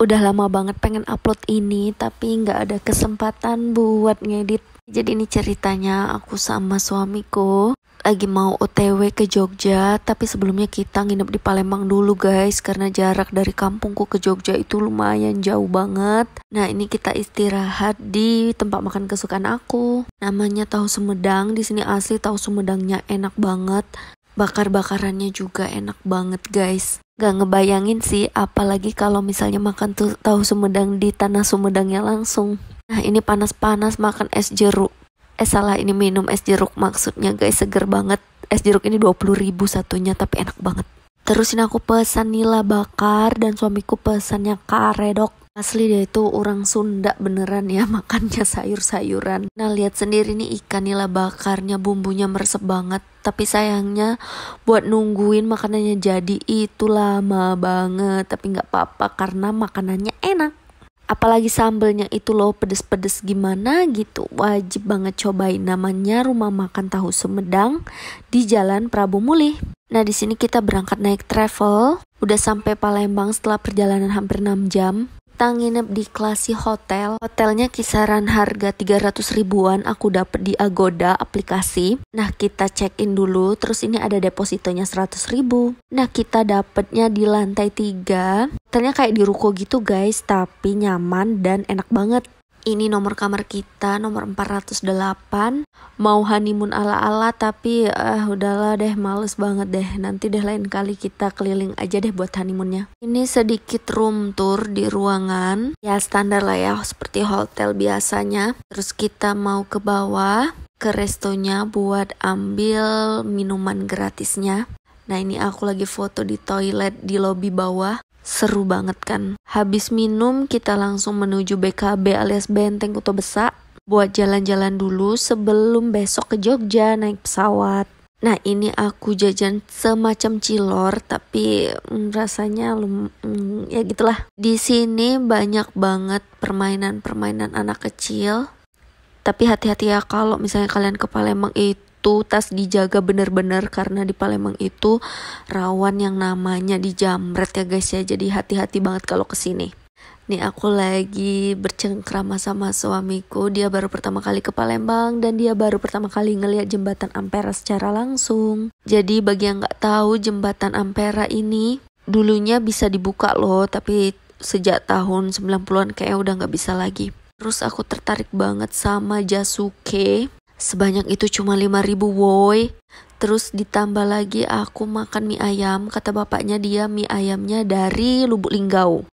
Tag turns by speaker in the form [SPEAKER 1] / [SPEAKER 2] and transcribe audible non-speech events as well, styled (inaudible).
[SPEAKER 1] udah lama banget pengen upload ini tapi nggak ada kesempatan buat ngedit. Jadi ini ceritanya aku sama suamiku lagi mau OTW ke Jogja, tapi sebelumnya kita nginep di Palembang dulu guys, karena jarak dari kampungku ke Jogja itu lumayan jauh banget. Nah ini kita istirahat di tempat makan kesukaan aku, namanya Tahu Sumedang. Di sini asli tahu Sumedangnya enak banget bakar-bakarannya juga enak banget guys gak ngebayangin sih apalagi kalau misalnya makan tuh tahu sumedang di tanah sumedangnya langsung nah ini panas-panas makan es jeruk eh salah ini minum es jeruk maksudnya guys seger banget es jeruk ini 20 ribu satunya tapi enak banget terusin aku pesan nila bakar dan suamiku pesannya karedok Asli deh itu orang Sunda beneran ya (laughs) makannya sayur-sayuran. Nah lihat sendiri nih ikan nila bakarnya bumbunya meresep banget. Tapi sayangnya buat nungguin makanannya jadi itu lama banget. Tapi nggak apa-apa karena makanannya enak. Apalagi sambelnya itu loh pedes-pedes gimana gitu. Wajib banget cobain namanya Rumah Makan Tahu Sumedang di Jalan Prabu Muli. Nah, di sini kita berangkat naik travel. Udah sampai Palembang setelah perjalanan hampir 6 jam kita nginep di klasi hotel. Hotelnya kisaran harga 300 ribuan aku dapat di Agoda aplikasi. Nah, kita check in dulu, terus ini ada depositonya 100 ribu. Nah, kita dapatnya di lantai 3. ternyata kayak di ruko gitu guys, tapi nyaman dan enak banget ini nomor kamar kita nomor 408 mau honeymoon ala-ala tapi ah uh, udahlah deh males banget deh nanti deh lain kali kita keliling aja deh buat honeymoonnya ini sedikit room tour di ruangan ya standar lah ya seperti hotel biasanya terus kita mau ke bawah ke restonya buat ambil minuman gratisnya Nah ini aku lagi foto di toilet di lobi bawah seru banget kan. Habis minum kita langsung menuju BKB alias Benteng Kuto Besak buat jalan-jalan dulu sebelum besok ke Jogja naik pesawat. Nah ini aku jajan semacam cilor tapi mm, rasanya lum mm, ya gitulah. Di sini banyak banget permainan-permainan anak kecil. Tapi hati-hati ya kalau misalnya kalian ke Palembang itu itu tas dijaga bener-bener karena di Palembang itu rawan yang namanya dijamret ya guys ya jadi hati-hati banget kalau kesini Nih aku lagi bercengkrama sama suamiku Dia baru pertama kali ke Palembang Dan dia baru pertama kali ngeliat jembatan Ampera secara langsung Jadi bagi yang nggak tahu jembatan Ampera ini Dulunya bisa dibuka loh Tapi sejak tahun 90-an kayaknya udah nggak bisa lagi Terus aku tertarik banget sama Jasuke Sebanyak itu cuma 5000 woi. Terus ditambah lagi aku makan mie ayam, kata bapaknya dia mie ayamnya dari Lubuk Linggau.